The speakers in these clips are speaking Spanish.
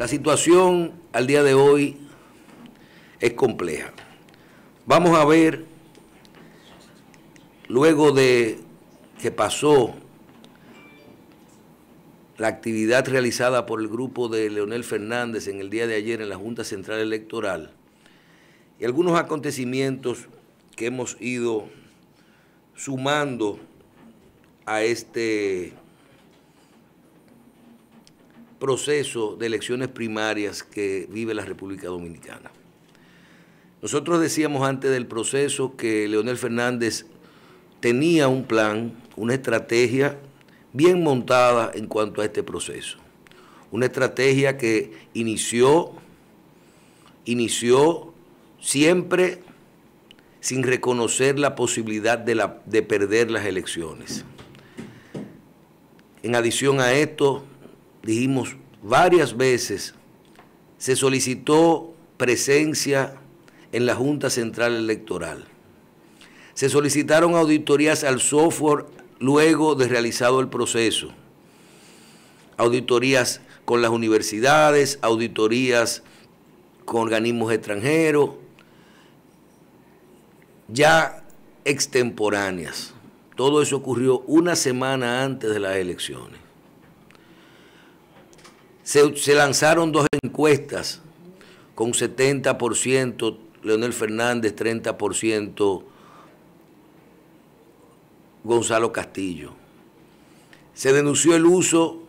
La situación al día de hoy es compleja. Vamos a ver, luego de que pasó la actividad realizada por el grupo de Leonel Fernández en el día de ayer en la Junta Central Electoral y algunos acontecimientos que hemos ido sumando a este proceso de elecciones primarias que vive la República Dominicana. Nosotros decíamos antes del proceso que Leonel Fernández tenía un plan, una estrategia bien montada en cuanto a este proceso. Una estrategia que inició, inició siempre sin reconocer la posibilidad de perder las elecciones. En adición a esto, dijimos varias veces, se solicitó presencia en la Junta Central Electoral. Se solicitaron auditorías al software luego de realizado el proceso. Auditorías con las universidades, auditorías con organismos extranjeros, ya extemporáneas. Todo eso ocurrió una semana antes de las elecciones. Se, lanzaron dos encuestas con 70%, Leonel Fernández 30%, Gonzalo Castillo. Se denunció el uso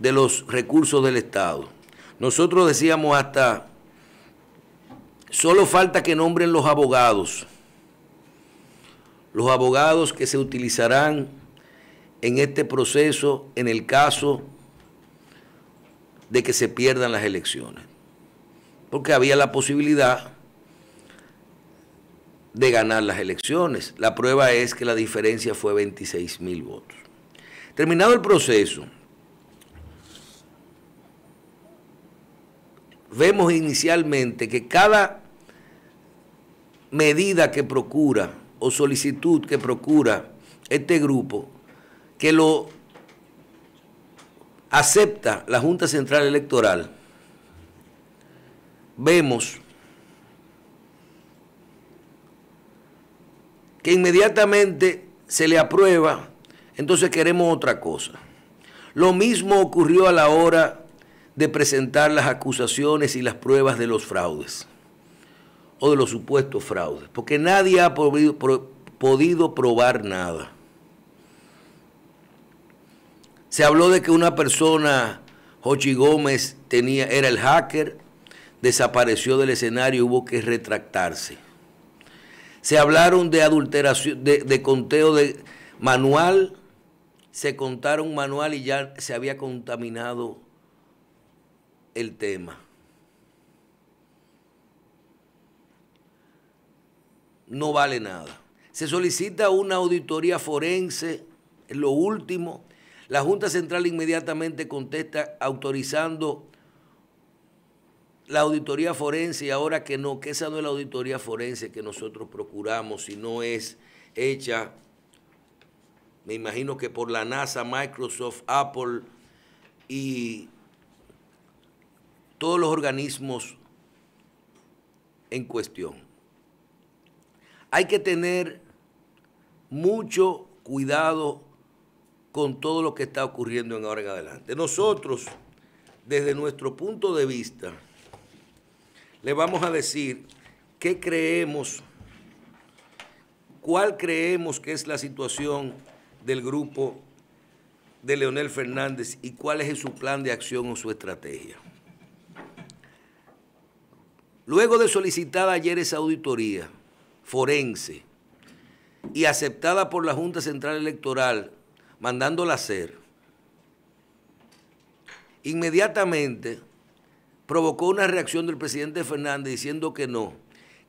de los recursos del Estado. Nosotros decíamos hasta, solo falta que nombren los abogados, los abogados que se utilizarán en este proceso, en el caso de que se pierdan las elecciones. Porque había la posibilidad de ganar las elecciones. La prueba es que la diferencia fue 26 mil votos. Terminado el proceso, vemos inicialmente que cada medida que procura o solicitud que procura este grupo, que lo acepta la Junta Central Electoral, vemos que inmediatamente se le aprueba, entonces queremos otra cosa. Lo mismo ocurrió a la hora de presentar las acusaciones y las pruebas de los fraudes o de los supuestos fraudes, porque nadie ha podido, probar nada. Se habló de que una persona, Jochi Gómez, tenía, era el hacker, desapareció del escenario y hubo que retractarse. Se hablaron de adulteración, de, conteo de manual, se contaron manual y ya se había contaminado el tema. No vale nada. Se solicita una auditoría forense, lo último, la Junta Central inmediatamente contesta autorizando la auditoría forense y ahora que no, que esa no es la auditoría forense que nosotros procuramos, no es hecha, me imagino que por la NASA, Microsoft, Apple y todos los organismos en cuestión. Hay que tener mucho cuidado con todo lo que está ocurriendo en ahora en adelante. Nosotros, desde nuestro punto de vista, le vamos a decir qué creemos, cuál creemos que es la situación del grupo de Leonel Fernández y cuál es su plan de acción o su estrategia. Luego de solicitada ayer esa auditoría forense y aceptada por la Junta Central Electoral mandándola hacer, inmediatamente provocó una reacción del presidente Fernández diciendo que no,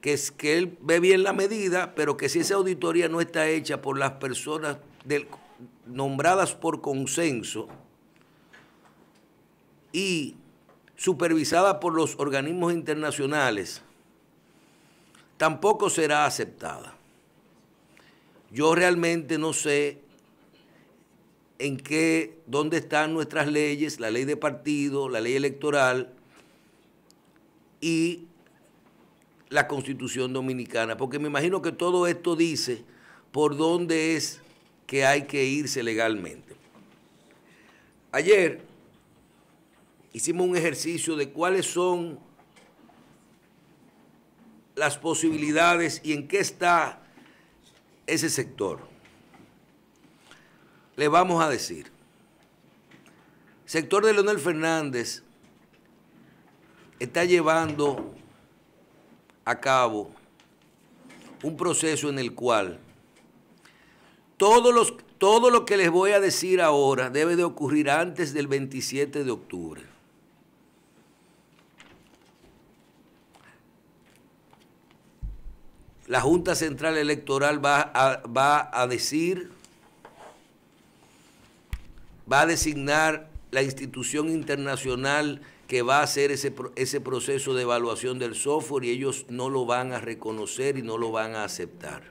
que, es, que él ve bien la medida, pero que si esa auditoría no está hecha por las personas nombradas por consenso y supervisada por los organismos internacionales, tampoco será aceptada. Yo realmente no sé en qué, dónde están nuestras leyes, la ley de partido, la ley electoral y la constitución dominicana, porque me imagino que todo esto dice por dónde es que hay que irse legalmente. Ayer hicimos un ejercicio de cuáles son las posibilidades y en qué está ese sector le vamos a decir. sector de Leonel Fernández está llevando a cabo un proceso en el cual todo, los, todo lo que les voy a decir ahora debe de ocurrir antes del 27 de octubre. La Junta Central Electoral va va a decir va a designar la institución internacional que va a hacer ese, ese proceso de evaluación del software y ellos no lo van a reconocer y no lo van a aceptar.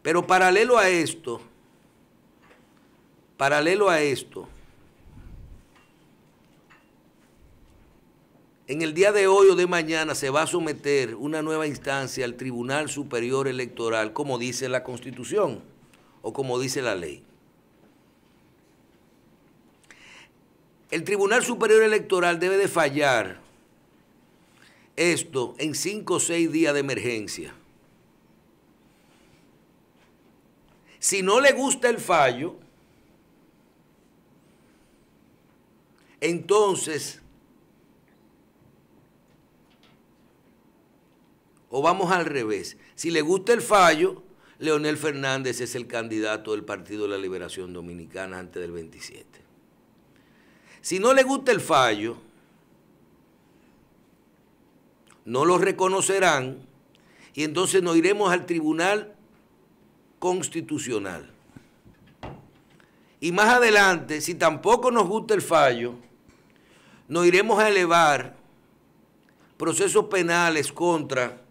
Pero paralelo a esto, paralelo a esto, En el día de hoy o de mañana se va a someter una nueva instancia al Tribunal Superior Electoral, como dice la Constitución o como dice la ley. El Tribunal Superior Electoral debe de fallar esto en cinco o seis días de emergencia. Si no le gusta el fallo, entonces o vamos al revés. Si le gusta el fallo, Leonel Fernández es el candidato del Partido de la Liberación Dominicana antes del 27. Si no le gusta el fallo, no lo reconocerán y entonces nos iremos al Tribunal Constitucional. Y más adelante, si tampoco nos gusta el fallo, nos iremos a elevar procesos penales contra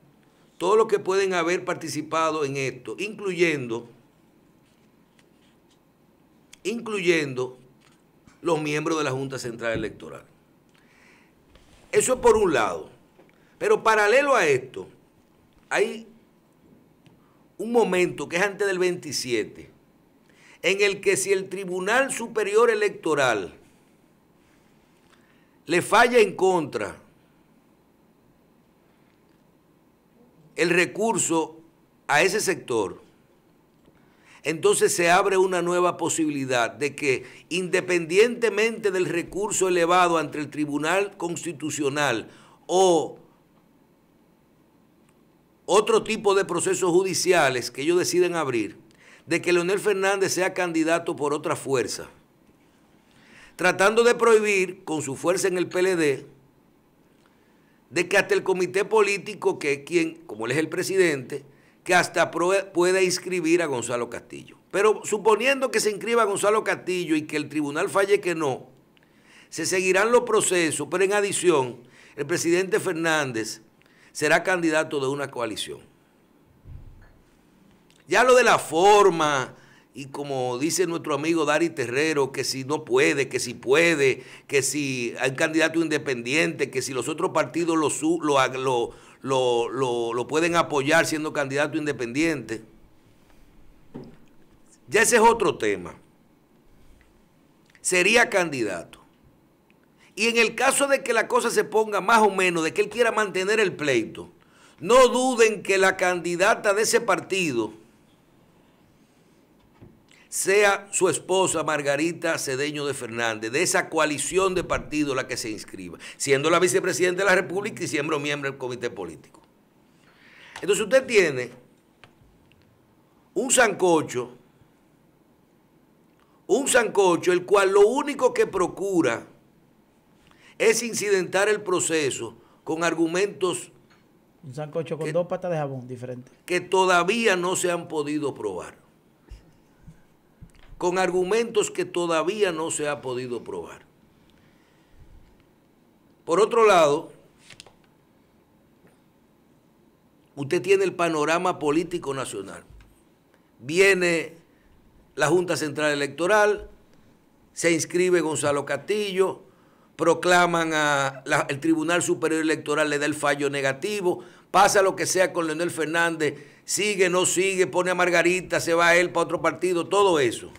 todos los que pueden haber participado en esto, incluyendo, incluyendo los miembros de la Junta Central Electoral. Eso es por un lado. Pero paralelo a esto, hay un momento que es antes del 27, en el que si el Tribunal Superior Electoral le falla en contra el recurso a ese sector, entonces se abre una nueva posibilidad de que independientemente del recurso elevado ante el Tribunal Constitucional o otro tipo de procesos judiciales que ellos deciden abrir, de que Leonel Fernández sea candidato por otra fuerza, tratando de prohibir con su fuerza en el PLD, de que hasta el comité político, que es quien, como él es el presidente, que hasta pueda inscribir a Gonzalo Castillo. Pero suponiendo que se inscriba a Gonzalo Castillo y que el tribunal falle que no, se seguirán los procesos, pero en adición, el presidente Fernández será candidato de una coalición. Ya lo de la forma, y como dice nuestro amigo Dari Terrero, que si no puede, que si puede, que si hay candidato independiente, que si los otros partidos lo, lo, lo, lo, pueden apoyar siendo candidato independiente. Ya ese es otro tema. Sería candidato. Y en el caso de que la cosa se ponga más o menos, de que él quiera mantener el pleito, no duden que la candidata de ese partido, sea su esposa Margarita Cedeño de Fernández, de esa coalición de partidos la que se inscriba, siendo la vicepresidenta de la República y siendo miembro del comité político. Entonces usted tiene un sancocho, un sancocho el cual lo único que procura es incidentar el proceso con argumentos... Un sancocho con dos patas de jabón diferentes. Que todavía no se han podido probar con argumentos que todavía no se ha podido probar. Por otro lado, usted tiene el panorama político nacional. Viene la Junta Central Electoral, se inscribe Gonzalo Castillo, proclaman a el Tribunal Superior Electoral, le da el fallo negativo, pasa lo que sea con Leonel Fernández, sigue, no sigue, pone a Margarita, se va él para otro partido, todo eso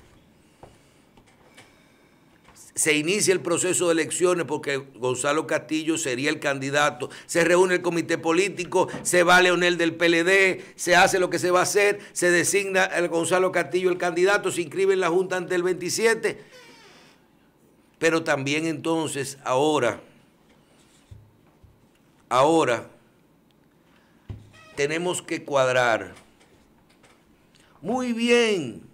se inicia el proceso de elecciones porque Gonzalo Castillo sería el candidato, se reúne el comité político, se va Leonel del PLD, se hace lo que se va a hacer, se designa el Gonzalo Castillo el candidato, se inscribe en la Junta ante el 27, pero también entonces ahora, ahora tenemos que cuadrar muy bien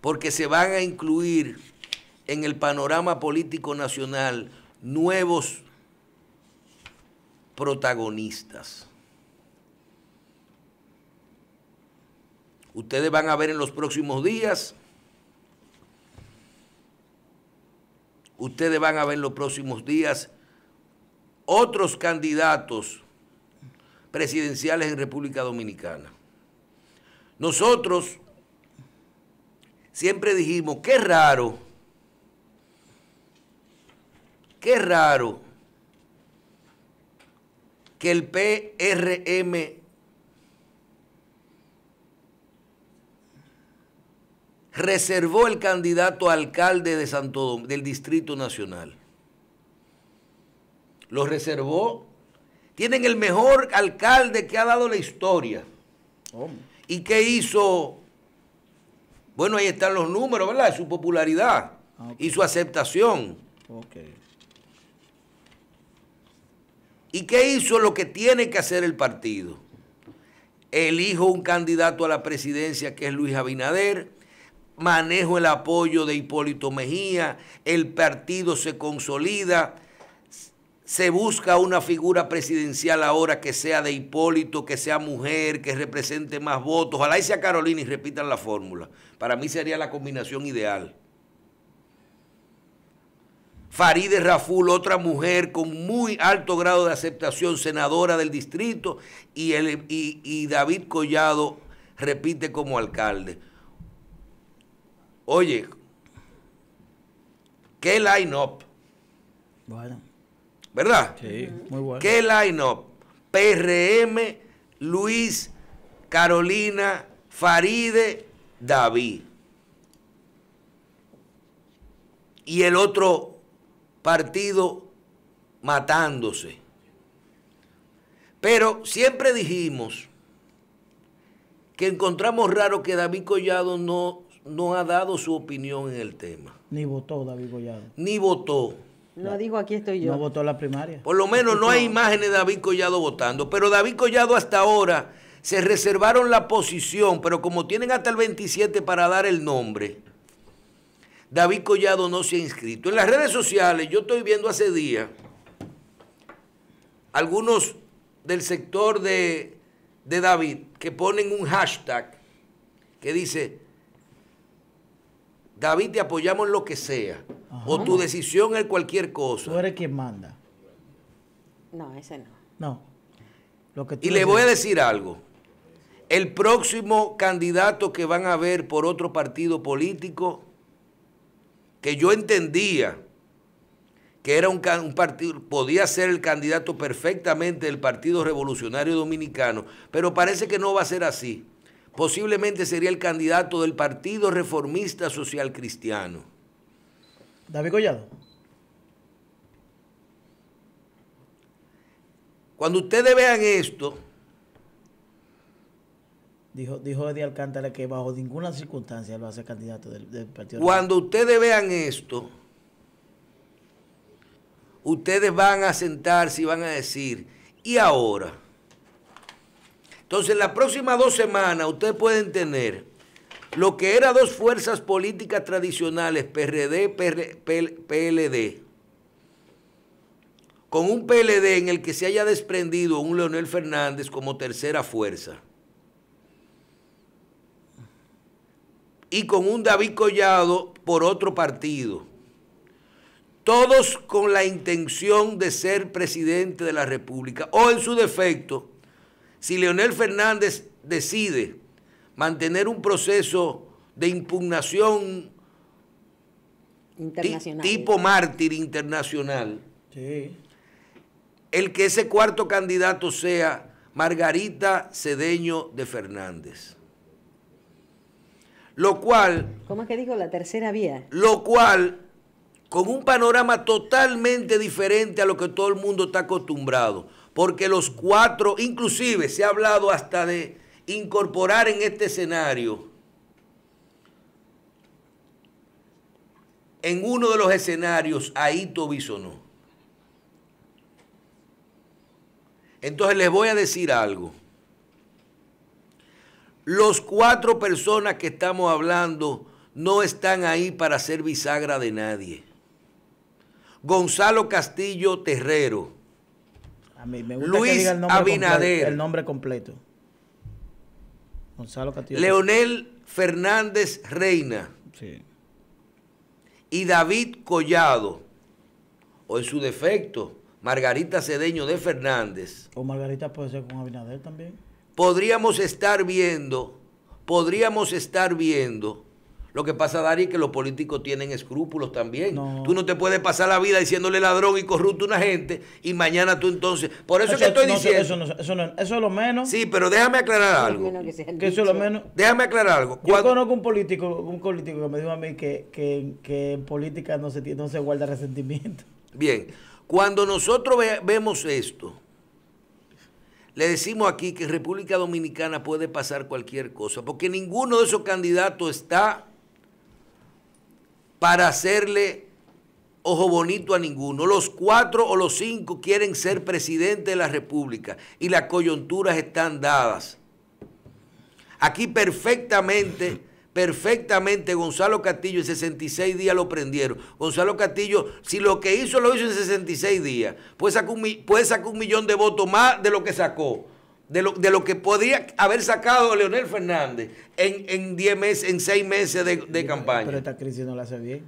porque se van a incluir en el panorama político nacional nuevos protagonistas. Ustedes van a ver en los próximos días, ustedes van a ver en los próximos días otros candidatos presidenciales en República Dominicana. Nosotros siempre dijimos, qué raro, qué raro que el PRM reservó el candidato a alcalde de Santo Domingo, del Distrito Nacional. Lo reservó. Tienen el mejor alcalde que ha dado la historia. ¿Y qué hizo bueno, ahí están los números, ¿verdad? Su popularidad ah, y su aceptación. ¿Y qué hizo lo que tiene que hacer el partido? Elijo un candidato a la presidencia que es Luis Abinader, manejo el apoyo de Hipólito Mejía, el partido se consolida se busca una figura presidencial ahora que sea de Hipólito, que sea mujer, que represente más votos. Ojalá y sea Carolina y repitan la fórmula. Para mí sería la combinación ideal. Faride Raful, otra mujer con muy alto grado de aceptación, senadora del distrito, y, el, y, y David Collado repite como alcalde. Oye, ¿qué line-up? ¿Verdad? Sí, muy bueno. ¿Qué line-up? PRM, Luis, Carolina, Faride, David. Y el otro partido matándose. Pero siempre dijimos que encontramos raro que David Collado no, no ha dado su opinión en el tema. Ni votó David Collado. Ni votó. No digo aquí estoy yo. No votó la primaria. Por lo menos no hay imágenes de David Collado votando. Pero David Collado hasta ahora se reservaron la posición, pero como tienen hasta el 27 para dar el nombre, David Collado no se ha inscrito. En las redes sociales yo estoy viendo hace días algunos del sector de, de David que ponen un hashtag que dice, David te apoyamos en lo que sea o tu decisión es cualquier cosa. Tú eres quien manda. No, ese no. No. Lo y le voy a decir algo. El próximo candidato que van a ver por otro partido político, que yo entendía que era un, un, partido, podía ser el candidato perfectamente del Partido Revolucionario Dominicano, pero parece que no va a ser así. Posiblemente sería el candidato del Partido Reformista Social Cristiano. David Collado. Cuando ustedes vean esto, Dijo, dijo Eddie Alcántara que bajo ninguna circunstancia lo hace candidato del, del partido. Cuando ustedes vean esto, ustedes van a sentarse y van a decir, ¿y ahora? Entonces, las próximas dos semanas ustedes pueden tener lo que eran dos fuerzas políticas tradicionales, PRD, y PLD, con un PLD en el que se haya desprendido un Leonel Fernández como tercera fuerza. Y con un David Collado por otro partido. Todos con la intención de ser presidente de la República. O en su defecto, si Leonel Fernández decide mantener un proceso de impugnación tipo mártir internacional. El que ese cuarto candidato sea Margarita Cedeño de Fernández. Lo cual... ¿Cómo es que digo la tercera vía? Lo cual, con un panorama totalmente diferente a lo que todo el mundo está acostumbrado, porque los cuatro, inclusive se ha hablado hasta de incorporar en este escenario, en uno de los escenarios, ahí Ito Entonces les voy a decir algo. Los cuatro personas que estamos hablando no están ahí para ser bisagra de nadie. Gonzalo Castillo Terrero. Luis Abinader. el nombre completo. Leonel Fernández Reina. Sí. Y David Collado. O en su defecto, Margarita Cedeño de Fernández. O Margarita puede ser con Abinader también. Podríamos estar viendo, podríamos estar viendo lo que pasa, Dari, es que los políticos tienen escrúpulos también. Tú no te puedes pasar la vida diciéndole ladrón y corrupto a una gente y mañana tú entonces. Por eso, es que estoy diciendo. Eso, es lo menos. Sí, pero déjame aclarar algo. eso es lo menos. Déjame aclarar algo. Yo conozco un político, un político que me dijo a mí que, en política no se, no se guarda resentimiento. Bien. Cuando nosotros vemos esto, le decimos aquí que en República Dominicana puede pasar cualquier cosa, porque ninguno de esos candidatos está para hacerle ojo bonito a ninguno. Los cuatro o los cinco quieren ser presidente de la República y las coyunturas están dadas. Aquí perfectamente, perfectamente Gonzalo Castillo en 66 días lo prendieron. Gonzalo Castillo, si lo que hizo lo hizo en 66 días, puede sacar un, puede sacar un millón de votos más de lo que sacó de lo, de lo que podría haber sacado Leonel Fernández en, en meses, en seis meses de, campaña. Pero esta crisis no la hace bien.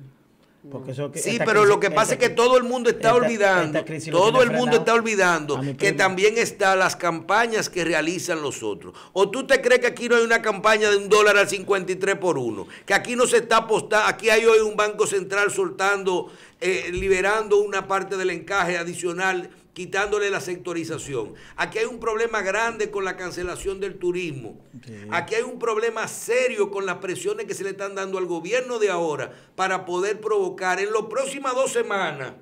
sí, pero lo que pasa es que todo el mundo está olvidando, todo el mundo está olvidando que también están las campañas que realizan los otros. ¿O tú te crees que aquí no hay una campaña de un dólar al 53 por uno? Que aquí no se está apostando, aquí hay hoy un banco central soltando, eh, liberando una parte del encaje adicional quitándole la sectorización. Aquí hay un problema grande con la cancelación del turismo. Aquí hay un problema serio con las presiones que se le están dando al gobierno de ahora para poder provocar en las próximas dos semanas,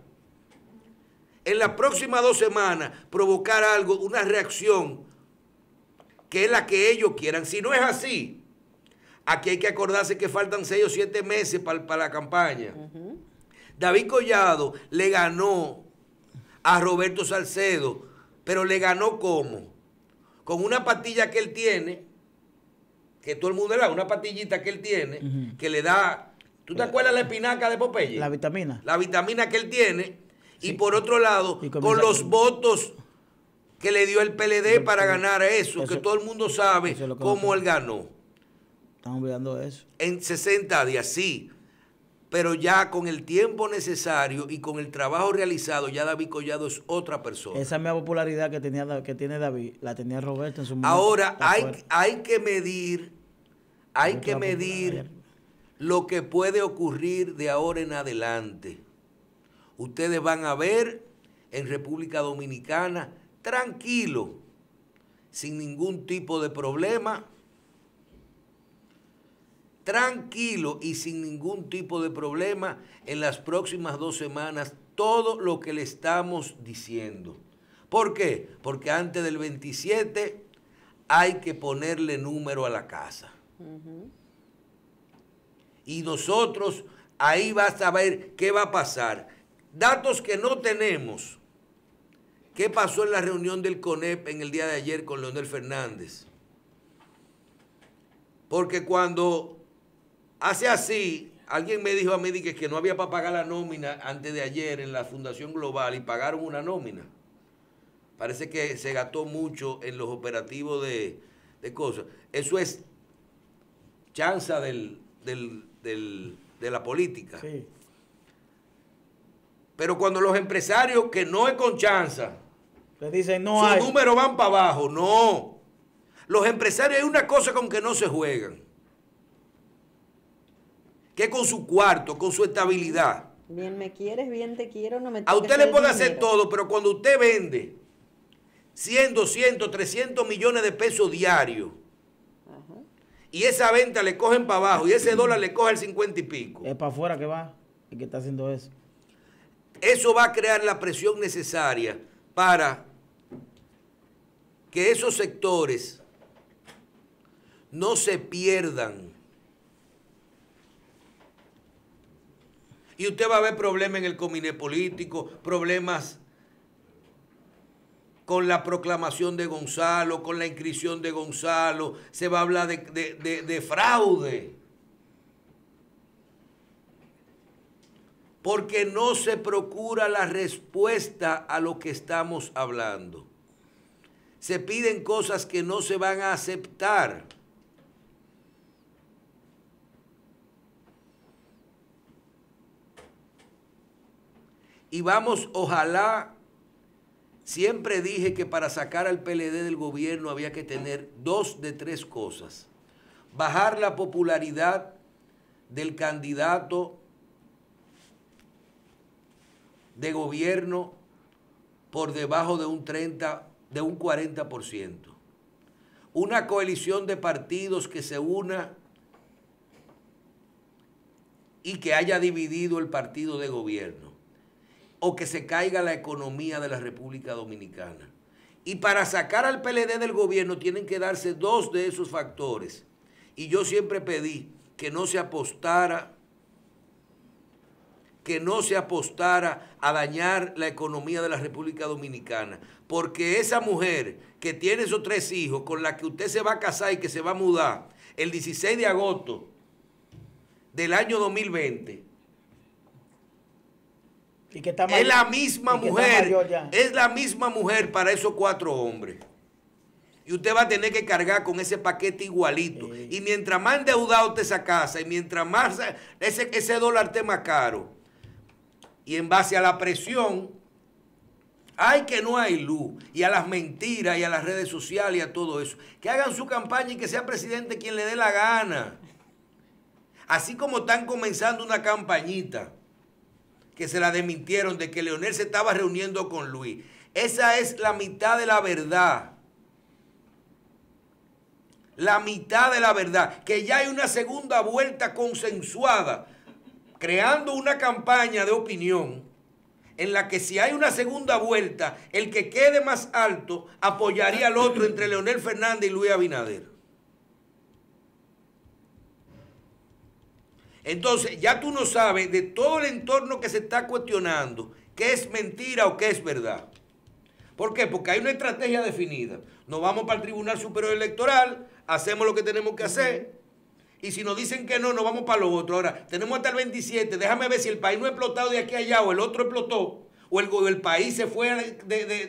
en las próximas dos semanas, provocar algo, una reacción que es la que ellos quieran. Si no es así, aquí hay que acordarse que faltan seis o siete meses para, la campaña. David Collado le ganó a Roberto Salcedo, pero le ganó como? Con una patilla que él tiene, que todo el mundo le da, una patillita que él tiene, que le da, ¿tú te acuerdas la espinaca de Popeye? La vitamina. La vitamina que él tiene, y por otro lado, con los votos que le dio el PLD para ganar eso, eso, que todo el mundo sabe cómo él ganó. Estamos olvidando eso. En 60 días, sí pero ya con el tiempo necesario y con el trabajo realizado, ya David Collado es otra persona. Esa misma popularidad que, tenía, que tiene David, la tenía Roberto en su momento. Ahora, hay, hay que medir, hay que medir lo que puede ocurrir de ahora en adelante. Ustedes van a ver en República Dominicana, tranquilo, sin ningún tipo de problema, tranquilo y sin ningún tipo de problema en las próximas dos semanas todo lo que le estamos diciendo. ¿Por qué? Porque antes del 27 hay que ponerle número a la casa. Y nosotros ahí vas a ver qué va a pasar. Datos que no tenemos. ¿Qué pasó en la reunión del CONEP en el día de ayer con Leonel Fernández? Porque cuando Hace así, alguien me dijo a mí que, que no había para pagar la nómina antes de ayer en la Fundación Global y pagaron una nómina. Parece que se gastó mucho en los operativos de, cosas. Eso es chanza del, del, del, de la política. Pero cuando los empresarios que no es con chanza, le dicen no sus hay. números van para abajo, no. Los empresarios hay una cosa con que no se juegan que con su cuarto, con su estabilidad. Bien me quieres, bien te quiero, no me A usted le puede hacer todo, pero cuando usted vende 100, 200, 300 millones de pesos diarios, y esa venta le cogen para abajo, y ese dólar le coge el 50 y pico. Es para afuera que va, y que está haciendo eso. Eso va a crear la presión necesaria para que esos sectores no se pierdan Y usted va a ver problemas en el comité político, problemas con la proclamación de Gonzalo, con la inscripción de Gonzalo, se va a hablar de, fraude. Porque no se procura la respuesta a lo que estamos hablando. Se piden cosas que no se van a aceptar. y vamos, ojalá, siempre dije que para sacar al PLD del gobierno había que tener dos de tres cosas. Bajar la popularidad del candidato de gobierno por debajo de un 30, de un 40%. Una coalición de partidos que se una y que haya dividido el partido de gobierno o que se caiga la economía de la República Dominicana. Y para sacar al PLD del gobierno tienen que darse dos de esos factores. Y yo siempre pedí que no se apostara que no se apostara a dañar la economía de la República Dominicana. Porque esa mujer que tiene esos tres hijos, con la que usted se va a casar y que se va a mudar el 16 de agosto del año 2020, es la misma mujer. Es la misma mujer para esos cuatro hombres. Y usted va a tener que cargar con ese paquete igualito. Y mientras más endeudado te esa casa, y mientras más ese, dólar esté más caro, y en base a la presión, hay que no hay luz, y a las mentiras, y a las redes sociales, y a todo eso. Que hagan su campaña y que sea presidente quien le dé la gana. Así como están comenzando una campañita que se la desmintieron de que Leonel se estaba reuniendo con Luis. Esa es la mitad de la verdad. La mitad de la verdad. Que ya hay una segunda vuelta consensuada, creando una campaña de opinión en la que si hay una segunda vuelta, el que quede más alto apoyaría al otro entre Leonel Fernández y Luis Abinader. Entonces, ya tú no sabes de todo el entorno que se está cuestionando qué es mentira o qué es verdad. ¿Por qué? Porque hay una estrategia definida. Nos vamos para el Tribunal Superior Electoral, hacemos lo que tenemos que hacer. Y si nos dicen que no, nos vamos para los otro. Ahora, tenemos hasta el 27. Déjame ver si el país no ha explotado de aquí a allá o el otro explotó. O el, país se fue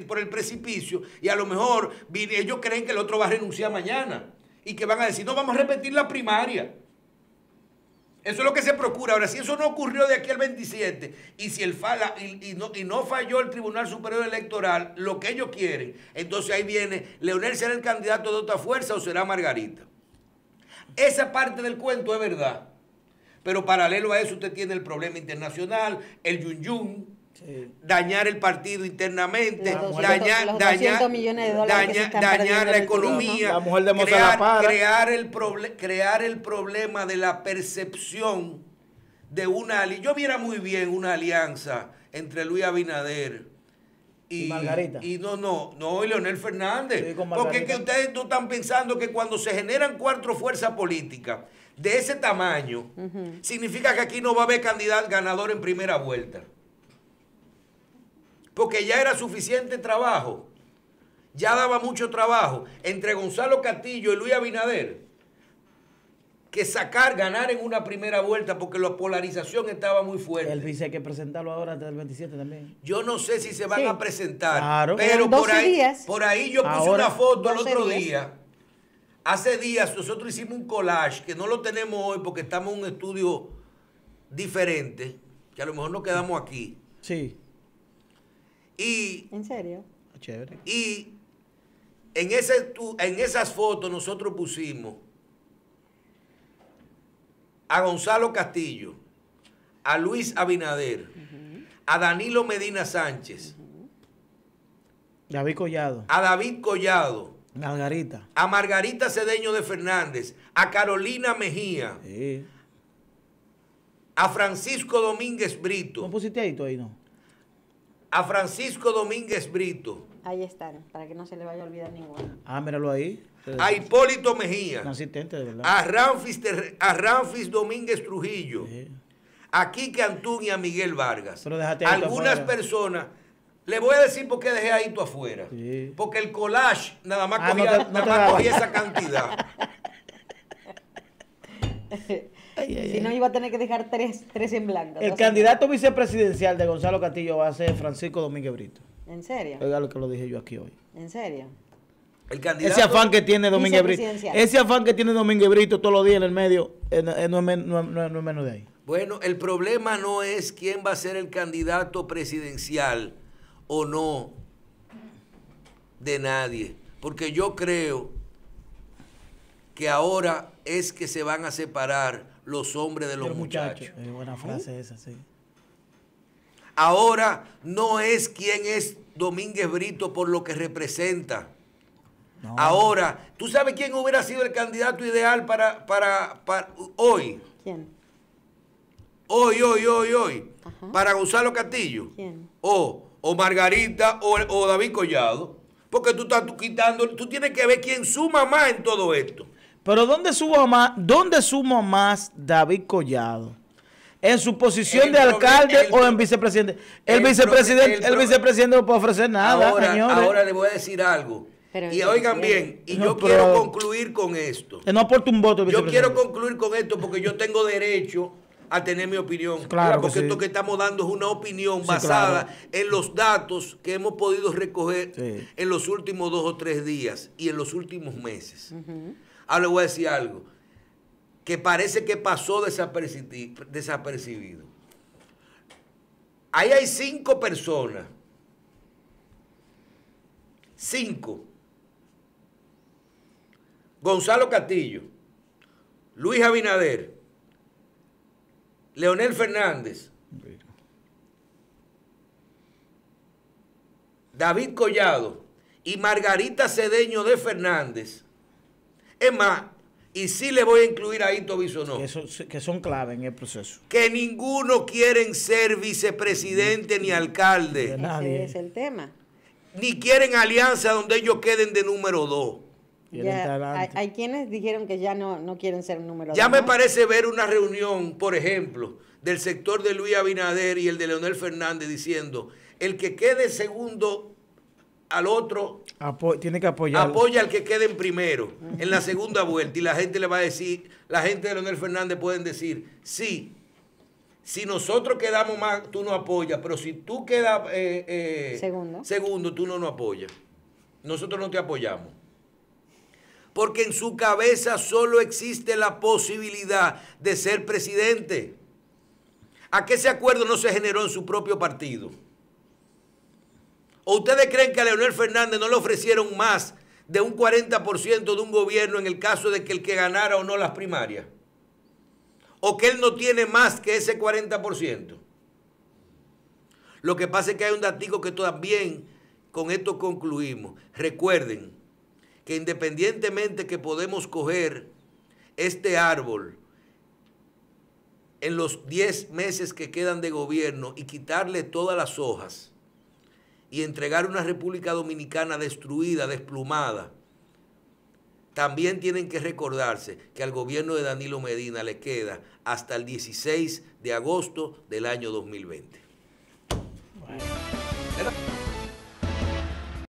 por el precipicio. Y a lo mejor ellos creen que el otro va a renunciar mañana. Y que van a decir, no, vamos a repetir la primaria. Eso es lo que se procura. Ahora, si eso no ocurrió de aquí al 27 y si el y, no, y no falló el Tribunal Superior Electoral, lo que ellos quieren, entonces ahí viene, Leonel será el candidato de otra fuerza o será Margarita. Esa parte del cuento es verdad. Pero paralelo a eso usted tiene el problema internacional, el yun dañar el partido internamente, dañar, la economía, crear, el crear el problema de la percepción de una Yo viera muy bien una alianza entre Luis Abinader y, no, no, no, y Leonel Fernández. porque ustedes no están pensando que cuando se generan cuatro fuerzas políticas de ese tamaño, significa que aquí no va a haber candidato ganador en primera vuelta porque ya era suficiente trabajo, ya daba mucho trabajo entre Gonzalo Castillo y Luis Abinader, que sacar, ganar en una primera vuelta porque la polarización estaba muy fuerte. Él dice hay que presentarlo ahora antes el 27 también. Yo no sé si se van a presentar, pero por ahí, por ahí yo puse una foto el otro día. Hace días nosotros hicimos un collage que no lo tenemos hoy porque estamos en un estudio diferente, que a lo mejor nos quedamos aquí. Sí. Y, ¿En serio? Chévere. Y en, ese, en esas fotos nosotros pusimos a Gonzalo Castillo, a Luis Abinader, a Danilo Medina Sánchez, David Collado, a David Collado, Margarita, a Margarita Cedeño de Fernández, a Carolina Mejía, a Francisco Domínguez Brito. ¿No pusiste ahí tú ahí, no? a Francisco Domínguez Brito. Ahí están, para que no se le vaya a olvidar ninguno. Ah, míralo ahí. A Hipólito Mejía. Asistente, de verdad. A Ramfis, Domínguez Trujillo. A Quique Antún y a Miguel Vargas. Pero déjate Algunas personas. Le voy a decir por qué dejé ahí tú afuera. Porque el collage nada más ah, esa cantidad. si no, iba a tener que dejar tres, tres en blanco. El candidato vicepresidencial de Gonzalo Castillo va a ser Francisco Domínguez Brito. ¿En serio? Oiga lo que lo dije yo aquí hoy. ¿En serio? El candidato, ese afán que tiene Domínguez Brito. Ese afán que tiene Domínguez Brito todos los días en el medio eh, eh, no es menos de ahí. Bueno, el problema no es quién va a ser el candidato presidencial o no de nadie. Porque yo creo que ahora es que se van a separar los hombres de los, muchachos. Eh, buena uh. Ahora no es quien es Domínguez Brito por lo que representa. Ahora, ¿tú sabes quién hubiera sido el candidato ideal para, para, hoy? ¿Quién? Hoy, hoy, hoy, hoy. Para Gonzalo Castillo. ¿Quién? O, o Margarita o, David Collado. Porque tú estás quitando, tú tienes que ver quién suma más en todo esto. Pero ¿dónde, sumo más, sumo más David Collado? ¿En su posición de alcalde o en vicepresidente? El, vicepresidente el, vicepresidente no puede ofrecer nada, ahora, señores. Ahora le voy a decir algo. y oigan bien, y yo quiero concluir con esto. No aporta un voto, Yo quiero concluir con esto porque yo tengo derecho a tener mi opinión. Claro porque esto que estamos dando es una opinión basada en los datos que hemos podido recoger en los últimos dos o tres días y en los últimos meses. Ahora le voy a decir algo que parece que pasó desapercibido. Ahí hay cinco personas. Cinco. Gonzalo Castillo, Luis Abinader, Leonel Fernández, David Collado y Margarita Cedeño de Fernández es más, y sí le voy a incluir a Ito Bisonó. Que, que son clave en el proceso. Que ninguno quieren ser vicepresidente ni alcalde. Ese es el tema. Ni quieren alianza donde ellos queden de número dos. hay, quienes dijeron que ya no, no quieren ser número dos. Ya me parece ver una reunión, por ejemplo, del sector de Luis Abinader y el de Leonel Fernández diciendo, el que quede segundo al otro. tiene que apoyar. Apoya al que quede en primero, en la segunda vuelta. Y la gente le va a decir, la gente de Leonel Fernández pueden decir, sí, si nosotros quedamos más, tú no apoyas, pero si tú quedas eh, eh, segundo. segundo, tú no nos apoyas. Nosotros no te apoyamos. Porque en su cabeza solo existe la posibilidad de ser presidente. ¿A qué ese acuerdo no se generó en su propio partido? ¿O ustedes creen que a Leonel Fernández no le ofrecieron más de un 40% de un gobierno en el caso de que el que ganara o no las primarias? ¿O que él no tiene más que ese 40%? Lo que pasa es que hay un datico que también con esto concluimos. Recuerden que independientemente que podemos coger este árbol en los 10 meses que quedan de gobierno y quitarle todas las hojas, y entregar una República Dominicana destruida, desplumada, también tienen que recordarse que al gobierno de Danilo Medina le queda hasta el 16 de agosto del año 2020.